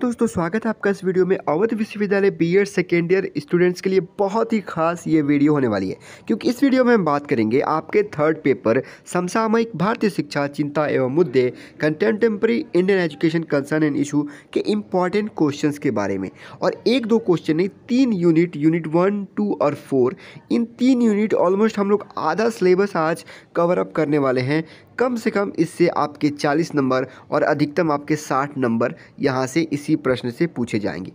दोस्तों स्वागत है आपका इस वीडियो में अवध विश्वविद्यालय B Ed second year students के लिए बहुत ही खास ये वीडियो होने वाली है क्योंकि इस वीडियो में हम बात करेंगे आपके थर्ड पेपर समसामयिक भारतीय शिक्षा चिंता एवं मुद्दे contemporary Indian education concern and issue के इंपॉर्टेंट क्वेश्चन के बारे में और एक दो क्वेश्चन नहीं तीन यूनिट यूनिट वन टू और फोर इन तीन यूनिट ऑलमोस्ट हम लोग आधा सिलेबस आज कवर अप करने वाले हैं कम से कम इससे आपके 40 नंबर और अधिकतम आपके 60 नंबर यहाँ से इसी प्रश्न से पूछे जाएंगे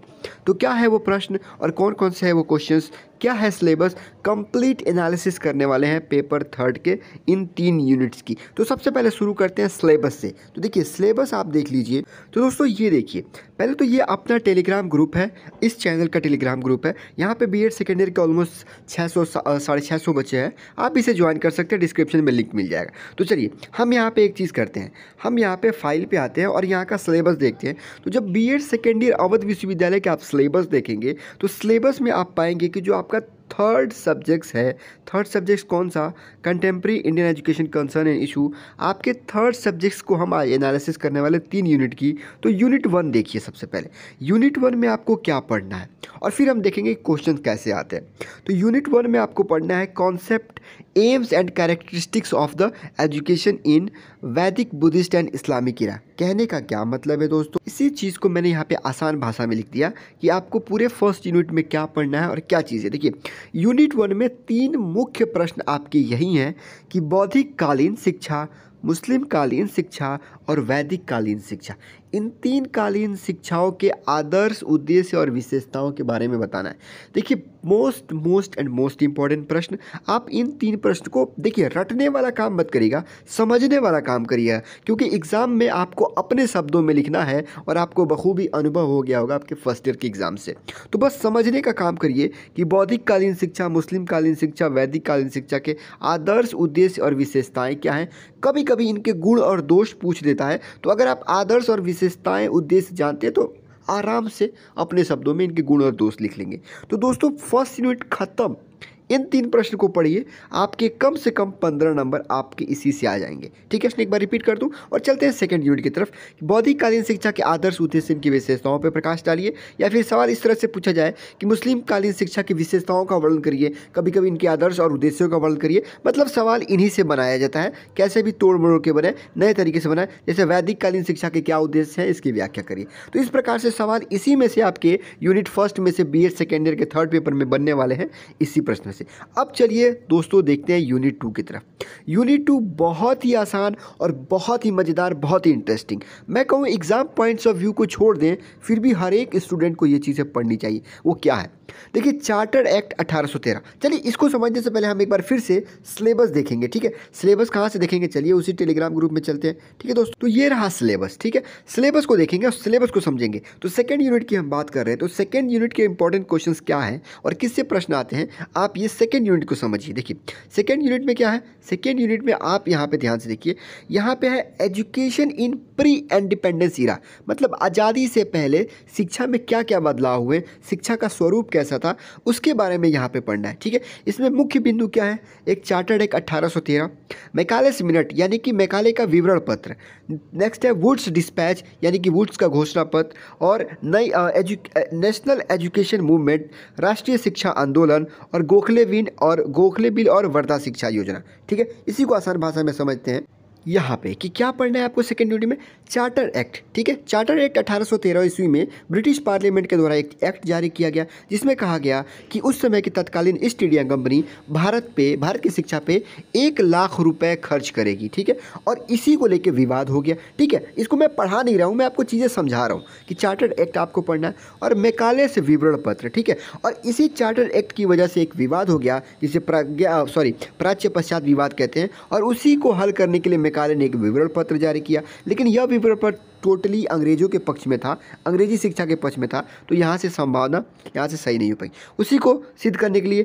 तो क्या है वो प्रश्न और कौन कौन से है वो क्वेश्चंस क्या है सिलेबस कंप्लीट एनालिसिस करने वाले हैं पेपर थर्ड के इन तीन यूनिट्स की तो सबसे पहले शुरू करते हैं सिलेबस से तो देखिए सिलेबस आप देख लीजिए तो दोस्तों ये देखिए पहले तो ये अपना टेलीग्राम ग्रुप है इस चैनल का टेलीग्राम ग्रुप है यहाँ पे बी एड सेकेंड ईयर के ऑलमोस्ट छः सौ साढ़े छः सौ बच्चे हैं आप इसे ज्वाइन कर सकते हैं डिस्क्रिप्शन में लिंक मिल जाएगा तो चलिए हम यहाँ पर एक चीज़ करते हैं हम यहाँ पर फाइल पर आते हैं और यहाँ का सिलेबस देखते हैं तो जब B Ed second year Awadh विश्वविद्यालय के आप सिलेबस देखेंगे तो सिलेबस में आप पाएंगे कि जो आप थर्ड सब्जेक्ट्स है थर्ड सब्जेक्ट्स कौन सा contemporary Indian education concern and issue आपके थर्ड सब्जेक्ट्स को हम आज एनालिसिस करने वाले तीन यूनिट की तो यूनिट वन देखिए सबसे पहले यूनिट वन में आपको क्या पढ़ना है और फिर हम देखेंगे क्वेश्चन कैसे आते हैं तो यूनिट वन में आपको पढ़ना है concept aims and characteristics of the education in Vedic Buddhist and Islamic इरा कहने का क्या मतलब है दोस्तों इसी चीज़ को मैंने यहाँ पे आसान भाषा में लिख दिया कि आपको पूरे फर्स्ट यूनिट में क्या पढ़ना है और क्या चीज़ें देखिए यूनिट वन में तीन मुख्य प्रश्न आपके यही हैं कि बौद्धिक कालीन शिक्षा मुस्लिम कालीन शिक्षा और वैदिक कालीन शिक्षा इन तीन कालीन शिक्षाओं के आदर्श उद्देश्य और विशेषताओं के बारे में बताना है देखिए most most and most important प्रश्न आप इन तीन प्रश्न को देखिए रटने वाला काम मत करिएगा समझने वाला काम करिएगा क्योंकि एग्ज़ाम में आपको अपने शब्दों में लिखना है और आपको बखूबी अनुभव हो गया होगा आपके फर्स्ट ईयर के एग्ज़ाम से तो बस समझने का काम करिए कि बौद्धिक कालीन शिक्षा मुस्लिम कालीन शिक्षा वैदिक कालीन शिक्षा के आदर्श उद्देश्य और विशेषताएं क्या हैं कभी कभी इनके गुण और दोष पूछ देता है तो अगर आप आदर्श और विशेषताएं उद्देश्य जानते हैं तो आराम से अपने शब्दों में इनके गुण और दोष लिख लेंगे तो दोस्तों फर्स्ट यूनिट ख़त्म इन तीन प्रश्न को पढ़िए आपके कम से कम पंद्रह नंबर आपके इसी से आ जाएंगे ठीक है एक बार रिपीट कर दूँ और चलते हैं सेकेंड यूनिट की तरफ बौद्धिककालीन शिक्षा के आदर्श उद्देश्य इनकी विशेषताओं पर प्रकाश डालिए या फिर सवाल इस तरह से पूछा जाए कि मुस्लिम कालीन शिक्षा की विशेषताओं का वर्णन करिए कभी कभी इनके आदर्श और उद्देश्यों का वर्णन करिए मतलब सवाल इन्हीं से बनाया जाता है कैसे भी तोड़ मोड़ के बने नए तरीके से बनाए जैसे वैदिक कालीन शिक्षा के क्या उद्देश्य हैं इसकी व्याख्या करिए तो इस प्रकार से सवाल इसी में से आपके यूनिट फर्स्ट में से बी एड सेकेंड ईयर के थर्ड पेपर में बनने वाले हैं इसी प्रश्न से अब चलिए दोस्तों देखते हैं यूनिट टू की तरफ यूनिट टू बहुत ही आसान और बहुत ही मज़ेदार बहुत ही इंटरेस्टिंग मैं कहूँ एग्ज़ाम पॉइंट्स ऑफ व्यू को छोड़ दें फिर भी हर एक स्टूडेंट को ये चीज़ें पढ़नी चाहिए वो क्या है देखिए चार्टर एक्ट 1813 चलिए इसको समझने से पहले हम एक बार फिर से सिलेबस देखेंगे ठीक है सिलेबस कहाँ से देखेंगे चलिए उसी टेलीग्राम ग्रुप में चलते हैं ठीक है दोस्तों तो ये रहा सिलेबस ठीक है सिलेबस को देखेंगे और सिलेबस को समझेंगे तो सेकेंड यूनिट की हम बात कर रहे हैं तो सेकेंड यूनिट के इंपॉर्टेंट क्वेश्चन क्या है और किससे प्रश्न आते हैं आप ये सेकेंड यूनिट को समझिए देखिए सेकेंड यूनिट में क्या है सेकेंड यूनिट में आप यहाँ पर ध्यान से देखिए यहाँ पर है education in pre independence era मतलब आज़ादी से पहले शिक्षा में क्या क्या बदलाव हुए शिक्षा का स्वरूप कैसा था उसके बारे में यहाँ पे पढ़ना है ठीक है इसमें मुख्य बिंदु क्या है एक चार्टर्ड एक अट्ठारह मैकाले मिनट यानी कि मैकाले का विवरण पत्र नेक्स्ट है वुड्स डिस्पैच यानी कि वुड्स का घोषणा पत्र और नई एजु, नेशनल एजुकेशन मूवमेंट राष्ट्रीय शिक्षा आंदोलन और गोखले और गोखले बिल और वर्धा शिक्षा योजना ठीक है इसी को आसान भाषा में समझते हैं यहाँ पे कि क्या पढ़ना है आपको सेकेंड ड्यूटी में चार्टर एक्ट ठीक है चार्टर एक्ट अठारह ईस्वी में ब्रिटिश पार्लियामेंट के द्वारा एक एक्ट जारी किया गया जिसमें कहा गया कि उस समय की तत्कालीन ईस्ट इंडिया कंपनी भारत पे भारत की शिक्षा पे एक लाख रुपए खर्च करेगी ठीक है और इसी को लेकर विवाद हो गया ठीक है इसको मैं पढ़ा नहीं रहा हूँ मैं आपको चीज़ें समझा रहा हूँ कि चार्टर एक्ट आपको पढ़ना है और मेकाले से विवरण पत्र ठीक है और इसी चार्टर एक्ट की वजह से एक विवाद हो गया जिसे सॉरी प्राच्य पश्चात विवाद कहते हैं और उसी को हल करने के लिए सरकार ने एक विवरण पत्र जारी किया लेकिन यह विवरण पत्र टोटली अंग्रेजों के पक्ष में था अंग्रेजी शिक्षा के पक्ष में था तो यहाँ से संभावना यहाँ से सही नहीं हो पाई उसी को सिद्ध करने के लिए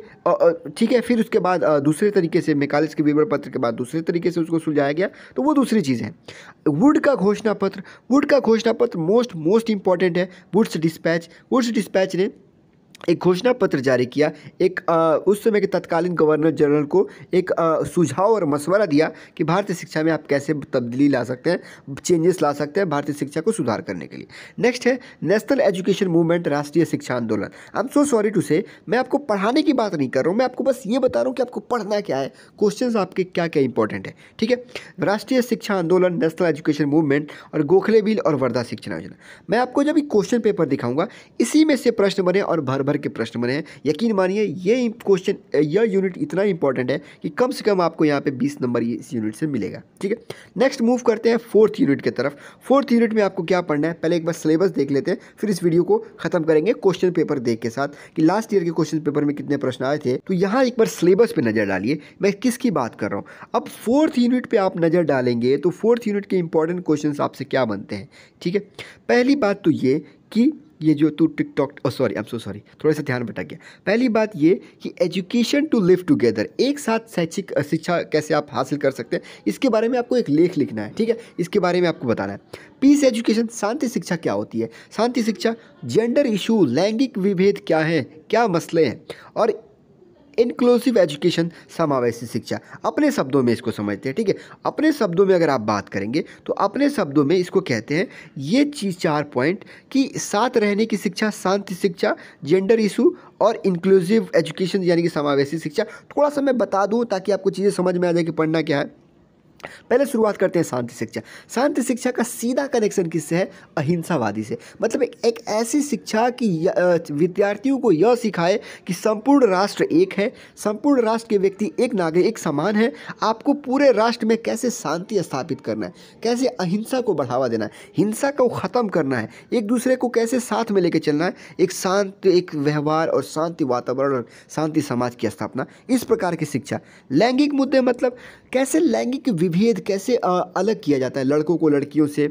ठीक है फिर उसके बाद दूसरे तरीके से मेकालिस के विवरण पत्र के बाद दूसरे तरीके से उसको सुलझाया गया तो वो दूसरी चीज़ है वुड का घोषणा पत्र वुड का घोषणा पत्र मोस्ट मोस्ट इंपॉर्टेंट है वुड्स डिस्पैच वुड्स डिस्पैच ने एक घोषणा पत्र जारी किया एक आ, उस समय के तत्कालीन गवर्नर जनरल को एक सुझाव और मशवरा दिया कि भारतीय शिक्षा में आप कैसे तब्दीली ला सकते हैं चेंजेस ला सकते हैं भारतीय शिक्षा को सुधार करने के लिए नेक्स्ट है नेशनल एजुकेशन मूवमेंट राष्ट्रीय शिक्षा आंदोलन I am so sorry to say मैं आपको पढ़ाने की बात नहीं कर रहा हूँ मैं आपको बस ये बता रहा हूँ कि आपको पढ़ना क्या है क्वेश्चन आपके क्या क्या इंपॉर्टेंट है ठीक है राष्ट्रीय शिक्षा आंदोलन नेशनल एजुकेशन मूवमेंट और गोखले बिल और वर्धा शिक्षा योजना मैं आपको जब क्वेश्चन पेपर दिखाऊंगा इसी में से प्रश्न बने और भर भर भर के प्रश्न बने हैं यकीन मानिए ये क्वेश्चन यह यूनिट इतना इंपॉर्टेंट है कि कम से कम आपको यहाँ पे 20 नंबर इस यूनिट से मिलेगा ठीक है नेक्स्ट मूव करते हैं फोर्थ यूनिट की तरफ फोर्थ यूनिट में आपको क्या पढ़ना है पहले एक बार सिलेबस देख लेते हैं फिर इस वीडियो को खत्म करेंगे क्वेश्चन पेपर देख के साथ कि लास्ट ईयर के क्वेश्चन पेपर में कितने प्रश्न आए थे तो यहाँ एक बार सिलेबस पर नज़र डालिए मैं किसकी बात कर रहा हूँ अब फोर्थ यूनिट पर आप नज़र डालेंगे तो फोर्थ यूनिट के इंपॉर्टेंट क्वेश्चन आपसे क्या बनते हैं ठीक है पहली बात तो ये कि ये जो तू TikTok sorry I am so sorry थोड़ा सा ध्यान भटक गया पहली बात ये कि एजुकेशन टू लिव टुगेदर एक साथ शैक्षिक शिक्षा कैसे आप हासिल कर सकते हैं इसके बारे में आपको एक लेख लिखना है ठीक है इसके बारे में आपको बताना है पीस एजुकेशन शांति शिक्षा क्या होती है शांति शिक्षा जेंडर इशू लैंगिक विभेद क्या है क्या मसले हैं और इंक्लूसिव एजुकेशन समावेशी शिक्षा अपने शब्दों में इसको समझते हैं ठीक है अपने शब्दों में अगर आप बात करेंगे तो अपने शब्दों में इसको कहते हैं ये चीज चार पॉइंट कि साथ रहने की शिक्षा शांति शिक्षा जेंडर इशू और इंक्लूसिव एजुकेशन यानी कि समावेशी शिक्षा थोड़ा सा मैं बता दूँ ताकि आपको चीज़ें समझ में आ जाए कि पढ़ना क्या है पहले शुरुआत करते हैं शांति शिक्षा शांति शिक्षा का सीधा कनेक्शन किससे है अहिंसावादी से मतलब एक, एक ऐसी शिक्षा कि विद्यार्थियों को यह सिखाए कि संपूर्ण राष्ट्र एक है संपूर्ण राष्ट्र के व्यक्ति एक नागरिक एक समान है आपको पूरे राष्ट्र में कैसे शांति स्थापित करना है कैसे अहिंसा को बढ़ावा देना है हिंसा को ख़त्म करना है एक दूसरे को कैसे साथ में लेकर चलना है एक शांत एक व्यवहार और शांति वातावरण और शांति समाज की स्थापना इस प्रकार की शिक्षा लैंगिक मुद्दे मतलब कैसे लैंगिक विभेद कैसे अलग किया जाता है लड़कों को लड़कियों से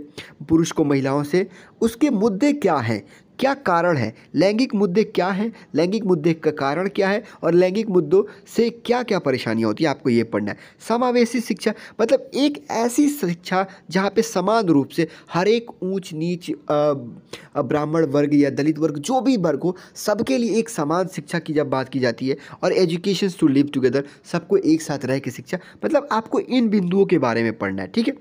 पुरुष को महिलाओं से उसके मुद्दे क्या हैं क्या कारण है लैंगिक मुद्दे क्या हैं लैंगिक मुद्दे का कारण क्या है और लैंगिक मुद्दों से क्या क्या परेशानियाँ होती है आपको ये पढ़ना है समावेशी शिक्षा मतलब एक ऐसी शिक्षा जहाँ पे समान रूप से हर एक ऊंच नीच ब्राह्मण वर्ग या दलित वर्ग जो भी वर्ग हो सबके लिए एक समान शिक्षा की जब बात की जाती है और एजुकेशन टू लिव टुगेदर सबको एक साथ रह के शिक्षा मतलब आपको इन बिंदुओं के बारे में पढ़ना है ठीक है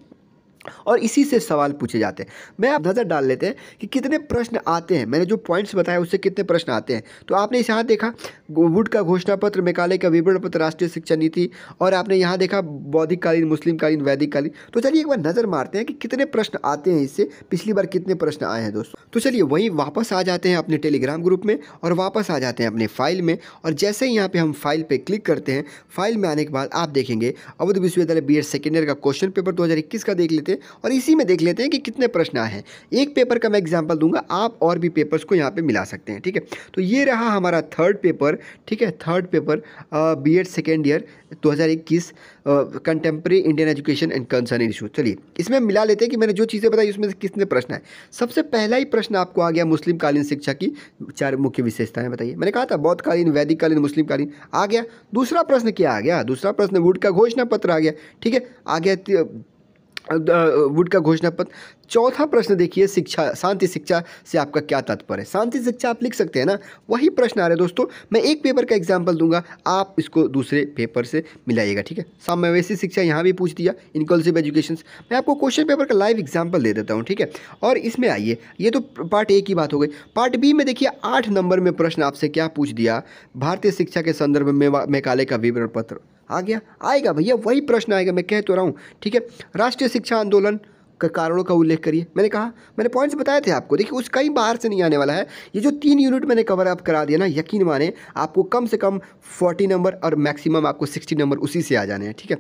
और इसी से सवाल पूछे जाते हैं मैं आप नज़र डाल लेते हैं कि कितने प्रश्न आते हैं मैंने जो पॉइंट्स बताया उससे कितने प्रश्न आते हैं तो आपने यहाँ देखा वुड का घोषणा पत्र मेकाले का विवरण पत्र राष्ट्रीय शिक्षा नीति और आपने यहाँ देखा बौद्धिककालीन मुस्लिमकालीन वैदिककालीन तो चलिए एक बार नज़र मारते हैं कि कितने प्रश्न आते हैं इससे पिछली बार कितने प्रश्न आए हैं दोस्तों तो चलिए वहीं वापस आ जाते हैं अपने टेलीग्राम ग्रुप में और वापस आ जाते हैं अपने फाइल में और जैसे ही यहाँ पर हम फाइल पर क्लिक करते हैं फाइल में आने के बाद आप देखेंगे अवध विश्वविद्यालय बी एड सेकेंड ईयर का क्वेश्चन पेपर दो का देख लेते हैं लेते हैं और इसी में देख लेते हैं कि कितने प्रश्न आए हैं एक पेपर का मैं एग्जाम्पल दूंगा आप और भी पेपर्स को यहाँ पर मिला सकते हैं ठीक है तो ये रहा हमारा थर्ड पेपर ठीक है third paper B Ed second year दो हज़ार Indian education and concern issue चलिए इसमें मिला लेते हैं कि मैंने जो चीज़ें बताई उसमें से किसने प्रश्न आए सबसे पहला ही प्रश्न आपको आ गया मुस्लिम कालीन शिक्षा की चार मुख्य विशेषताएं बताइए मैंने कहा था बौद्ध कालीन वैदिक कालीन मुस्लिम कालीन आ गया दूसरा प्रश्न क्या आ गया दूसरा प्रश्न वुड का घोषणा पत्र आ गया ठीक है आ गया वुड का घोषणा पत्र चौथा प्रश्न देखिए शिक्षा शांति शिक्षा से आपका क्या तात्पर्य है शांति शिक्षा आप लिख सकते हैं ना वही प्रश्न आ रहे हैं दोस्तों मैं एक पेपर का एग्जाम्पल दूंगा आप इसको दूसरे पेपर से मिलाइएगा ठीक है समावेशी शिक्षा यहाँ भी पूछ दिया इंक्लूसिव एजुकेशन मैं आपको क्वेश्चन पेपर का लाइव एग्जाम्पल दे देता हूँ ठीक है और इसमें आइए ये तो पार्ट ए की बात हो गई पार्ट बी में देखिए आठ नंबर में प्रश्न आपसे क्या पूछ दिया भारतीय शिक्षा के संदर्भ में मेकाले का विवरण पत्र आ गया आएगा भैया वही प्रश्न आएगा मैं कह तो रहा हूँ ठीक है राष्ट्रीय शिक्षा आंदोलन का कारणों का उल्लेख करिए मैंने कहा मैंने पॉइंट्स बताए थे आपको देखिए उस कई बाहर से नहीं आने वाला है ये जो तीन यूनिट मैंने कवर अप करा दिया ना यकीन माने आपको कम से कम फोर्टी नंबर और मैक्सिमम आपको सिक्सटी नंबर उसी से आ जाने हैं ठीक है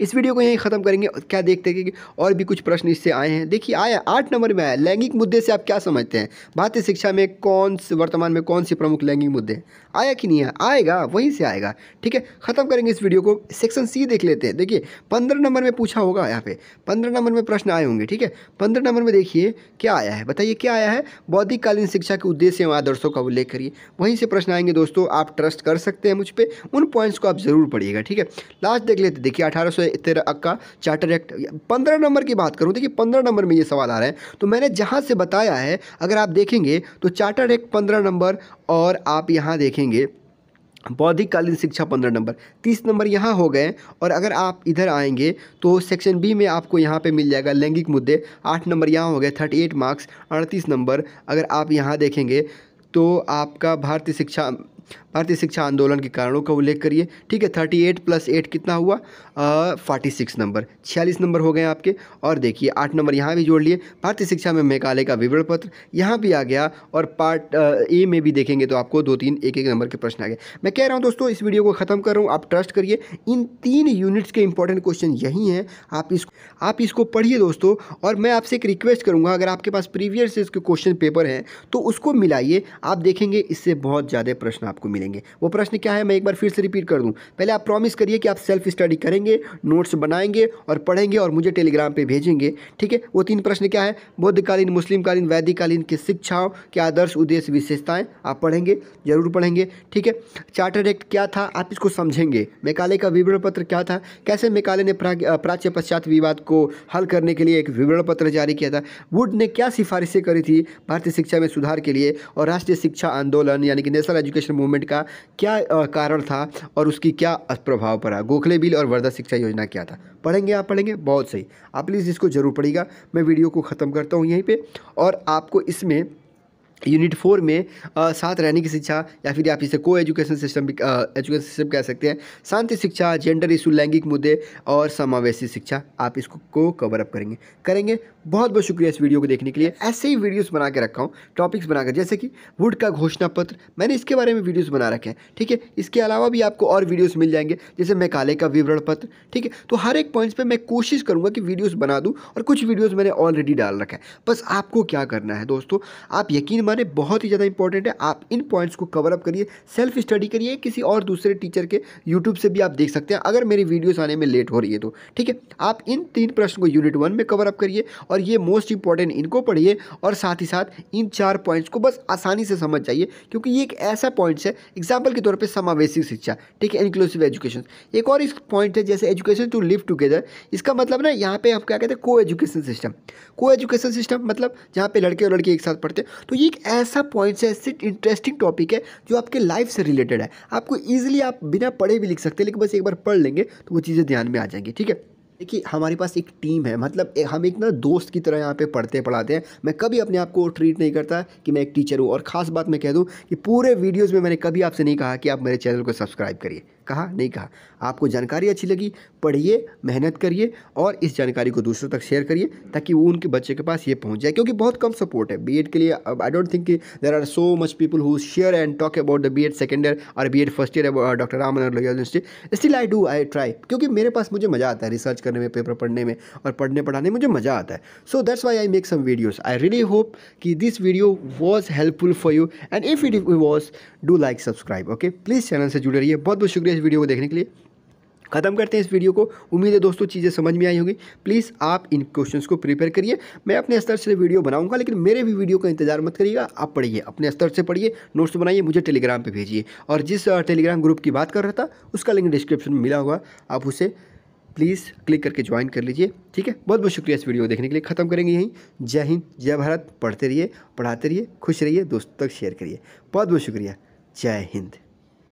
इस वीडियो को यहीं ख़त्म करेंगे क्या देखते हैं कि और भी कुछ प्रश्न इससे आए हैं देखिए आया आठ नंबर में आया लैंगिक मुद्दे से आप क्या समझते हैं भारतीय शिक्षा में कौन से वर्तमान में कौन से प्रमुख लैंगिक मुद्दे हैं आया कि नहीं आया आएगा वहीं से आएगा ठीक है ख़त्म करेंगे इस वीडियो को सेक्शन सी देख लेते हैं देखिए पंद्रह नंबर में पूछा होगा यहाँ पे पंद्रह नंबर में प्रश्न आए होंगे ठीक है पंद्रह नंबर में देखिए क्या आया है बताइए क्या आया है बौद्धिककालीन शिक्षा के उद्देश्य एवं आदर्शों का उल्लेख करिए वहीं से प्रश्न आएंगे दोस्तों आप ट्रस्ट कर सकते हैं मुझ पर उन पॉइंट्स को आप ज़रूर पढ़िएगा ठीक है लास्ट देख लेते देखिए अठारह अठारह सौ तेरह का चार्टर एक्ट पंद्रह नंबर की बात करूँ देखिए पंद्रह नंबर में ये सवाल आ रहा है तो मैंने जहाँ से बताया है अगर आप देखेंगे तो चार्टर एक्ट पंद्रह नंबर और आप यहाँ देखेंगे बौद्धिककालीन शिक्षा पंद्रह नंबर तीस नंबर यहाँ हो गए और अगर आप इधर आएंगे तो सेक्शन बी में आपको यहाँ पे मिल जाएगा लैंगिक मुद्दे आठ नंबर यहाँ हो गए थर्टी एट मार्क्स अड़तीस नंबर अगर आप यहाँ देखेंगे तो आपका भारतीय शिक्षा भारतीय शिक्षा आंदोलन के कारणों का उल्लेख करिए ठीक है थर्टी एट प्लस एट कितना हुआ फोर्टी सिक्स नंबर छियालीस नंबर हो गए आपके और देखिए आठ नंबर यहाँ भी जोड़ लिए भारतीय शिक्षा में मेघालय का विवरण पत्र यहाँ भी आ गया और पार्ट ए में भी देखेंगे तो आपको दो तीन एक एक नंबर के प्रश्न आ गए मैं कह रहा हूँ दोस्तों इस वीडियो को ख़त्म कर रहा हूँ आप ट्रस्ट करिए इन तीन यूनिट्स के इंपॉर्टेंट क्वेश्चन यही हैं आप इस आप इसको पढ़िए दोस्तों और मैं आपसे एक रिक्वेस्ट करूँगा अगर आपके पास प्रीवियस इसके क्वेश्चन पेपर हैं तो उसको मिलाइए आप देखेंगे इससे बहुत ज़्यादा प्रश्न आपको मिले मिलेंगे वो प्रश्न क्या है मैं एक बार फिर से रिपीट कर दूँ पहले आप प्रॉमिस करिए कि आप सेल्फ स्टडी करेंगे नोट्स बनाएंगे और पढ़ेंगे और मुझे टेलीग्राम पर भेजेंगे ठीक है वो तीन प्रश्न क्या है बौद्धकालीन मुस्लिमकालीन वैदिकालीन की शिक्षाओं के आदर्श उद्देश्य विशेषताएँ आप पढ़ेंगे जरूर पढ़ेंगे ठीक है चार्टर एक्ट क्या था आप इसको समझेंगे मेकाले का विवरण पत्र क्या था कैसे मेकाले ने प्राच्य पश्चात विवाद को हल करने के लिए एक विवरण पत्र जारी किया था वुड ने क्या सिफारिशें करी थी भारतीय शिक्षा में सुधार के लिए और राष्ट्रीय शिक्षा आंदोलन यानी कि नेशनल एजुकेशन मूवमेंट का क्या कारण था और उसकी क्या प्रभाव पड़ा गोखले बिल और वर्धा शिक्षा योजना क्या था पढ़ेंगे आप पढ़ेंगे बहुत सही आप प्लीज़ इसको ज़रूर पढ़िएगा मैं वीडियो को ख़त्म करता हूँ यहीं पर और आपको इसमें यूनिट फोर में आ, साथ रहने की शिक्षा या फिर आप इसे को एजुकेशन सिस्टम एजुकेशन सिस्टम कह सकते हैं शांति शिक्षा जेंडर इशू लैंगिक मुद्दे और समावेशी शिक्षा आप इसको को कवर अप करेंगे करेंगे बहुत बहुत शुक्रिया इस वीडियो को देखने के लिए ऐसे ही वीडियोस बना के रखा हूँ टॉपिक्स बनाकर जैसे कि वुड का घोषणा पत्र मैंने इसके बारे में वीडियोज़ बना रखे हैं ठीक है इसके अलावा भी आपको और वीडियोज़ मिल जाएंगे जैसे मैकाले का विवरण पत्र ठीक है तो हर एक पॉइंट्स पर मैं कोशिश करूँगा कि वीडियोज़ बना दूँ और कुछ वीडियोज़ मैंने ऑलरेडी डाल रखा है बस आपको क्या करना है दोस्तों आप यकीन नंबर है बहुत ही ज़्यादा इंपॉर्टेंट है आप इन पॉइंट्स को कवर अप करिए सेल्फ स्टडी करिए किसी और दूसरे टीचर के यूट्यूब से भी आप देख सकते हैं अगर मेरी वीडियोस आने में लेट हो रही है तो ठीक है आप इन तीन प्रश्न को यूनिट वन में कवर अप करिए और ये मोस्ट इंपॉर्टेंट इनको पढ़िए और साथ ही साथ इन चार पॉइंट्स को बस आसानी से समझ जाइए क्योंकि ये एक ऐसा पॉइंट्स है एग्जाम्पल के तौर पर समावेशी शिक्षा ठीक है इंक्लूसिव एजुकेशन एक और इस पॉइंट है जैसे एजुकेशन टू लिव टुगेदर इसका मतलब ना यहाँ पे आप क्या कहते हैं को एजुकेशन सिस्टम को एजुकेशन सिस्टम मतलब जहाँ पे लड़के और लड़की एक साथ पढ़ते हैं तो ये एक ऐसा पॉइंट्स है ऐसे इंटरेस्टिंग टॉपिक है जो आपके लाइफ से रिलेटेड है आपको ईजिली आप बिना पढ़े भी लिख सकते हैं लेकिन बस एक बार पढ़ लेंगे तो वो चीज़ें ध्यान में आ जाएंगी ठीक है देखिए हमारे पास एक टीम है मतलब हम एक ना दोस्त की तरह यहाँ पे पढ़ते पढ़ाते हैं मैं कभी अपने आप को ट्रीट नहीं करता कि मैं एक टीचर हूँ और ख़ास बात मैं कह दूँ कि पूरे वीडियोज़ में मैंने कभी आपसे नहीं कहा कि आप मेरे चैनल को सब्सक्राइब करिए कहा नहीं कहा आपको जानकारी अच्छी लगी पढ़िए मेहनत करिए और इस जानकारी को दूसरों तक शेयर करिए ताकि वो उनके बच्चे के पास ये पहुँच जाए क्योंकि बहुत कम सपोर्ट है बी के लिए आई डोंट थिंक कि there are so much people who share and talk about the B Ed second year और B Ed first year Doctor Ram Manohar Lohia University still I do I try क्योंकि मेरे पास मुझे मज़ा आता है रिसर्च कर करने में पेपर पढ़ने में और पढ़ने पढ़ाने में मुझे मज़ा आता है so that's why I make some videos I really hope कि this video was helpful for you and if it was do like subscribe okay please channel से जुड़े रहिए बहुत बहुत शुक्रिया इस वीडियो को देखने के लिए खत्म करते हैं इस वीडियो को उम्मीद है दोस्तों चीज़ें समझ में आई होंगी प्लीज़ आप इन क्वेश्चंस को प्रिपेयर करिए मैं अपने स्तर से वीडियो बनाऊंगा लेकिन मेरे भी वीडियो का इंतजार मत करिएगा आप पढ़िए अपने स्तर से पढ़िए नोट्स बनाइए मुझे टेलीग्राम पर भेजिए और जिस टेलीग्राम uh, ग्रुप की बात कर रहा था उसका लिंक डिस्क्रिप्शन में मिला होगा आप उसे प्लीज़ क्लिक करके ज्वाइन कर लीजिए ठीक है बहुत बहुत शुक्रिया इस वीडियो को देखने के लिए ख़त्म करेंगे यहीं जय हिंद जय भारत पढ़ते रहिए पढ़ाते रहिए खुश रहिए दोस्तों तक शेयर करिए बहुत बहुत शुक्रिया जय हिंद